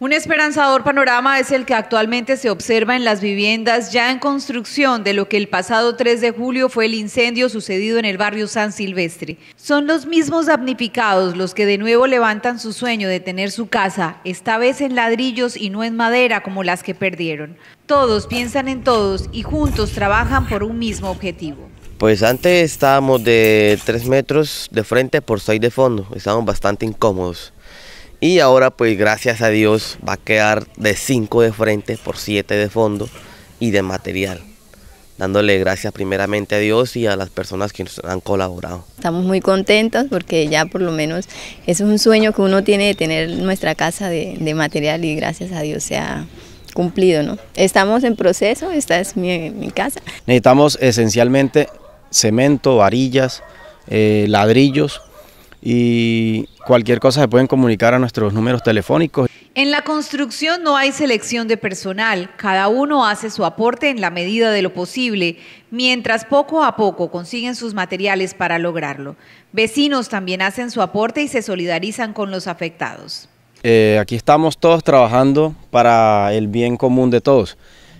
Un esperanzador panorama es el que actualmente se observa en las viviendas ya en construcción de lo que el pasado 3 de julio fue el incendio sucedido en el barrio San Silvestre. Son los mismos damnificados los que de nuevo levantan su sueño de tener su casa, esta vez en ladrillos y no en madera como las que perdieron. Todos piensan en todos y juntos trabajan por un mismo objetivo. Pues antes estábamos de 3 metros de frente por 6 de fondo, estábamos bastante incómodos y ahora pues gracias a Dios va a quedar de 5 de frente por 7 de fondo y de material dándole gracias primeramente a Dios y a las personas que nos han colaborado. Estamos muy contentos porque ya por lo menos es un sueño que uno tiene de tener nuestra casa de, material y gracias a Dios se ha cumplido. ¿no? Estamos en proceso, esta es mi, casa. Necesitamos esencialmente cemento, varillas, eh, ladrillos y cualquier cosa se pueden comunicar a nuestros números telefónicos. En la construcción no hay selección de personal, cada uno hace su aporte en la medida de lo posible, mientras poco a poco consiguen sus materiales para lograrlo. Vecinos también hacen su aporte y se solidarizan con los afectados. Eh, aquí estamos todos trabajando para el bien común de todos.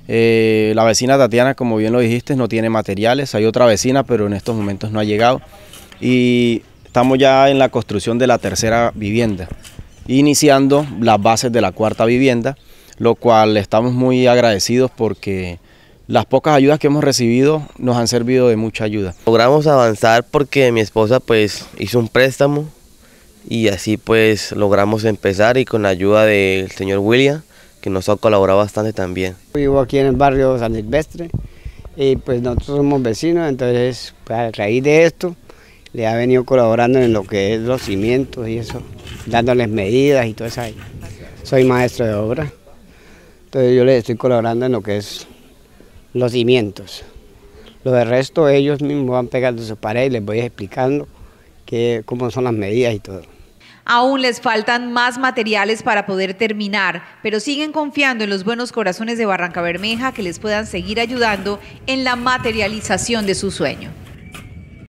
Eh, la vecina Tatiana, como bien lo dijiste, no tiene materiales, hay otra vecina, pero en estos momentos no ha llegado. Y Estamos ya en la construcción de la tercera vivienda, iniciando las bases de la cuarta vivienda, lo cual estamos muy agradecidos porque las pocas ayudas que hemos recibido nos han servido de mucha ayuda. Logramos avanzar porque mi esposa pues hizo un préstamo y así pues logramos empezar y con la ayuda del señor William que nos ha colaborado bastante también. Vivo aquí en el barrio San Silvestre y pues nosotros somos vecinos, entonces pues, a raíz de esto le ha venido colaborando en lo que es los cimientos y eso, dándoles medidas y todo eso. Soy maestro de obra, entonces yo le estoy colaborando en lo que es los cimientos. Lo de resto ellos mismos van pegando su pared y les voy explicando cómo son las medidas y todo. Aún les faltan más materiales para poder terminar, pero siguen confiando en los buenos corazones de Barranca Bermeja que les puedan seguir ayudando en la materialización de su sueño.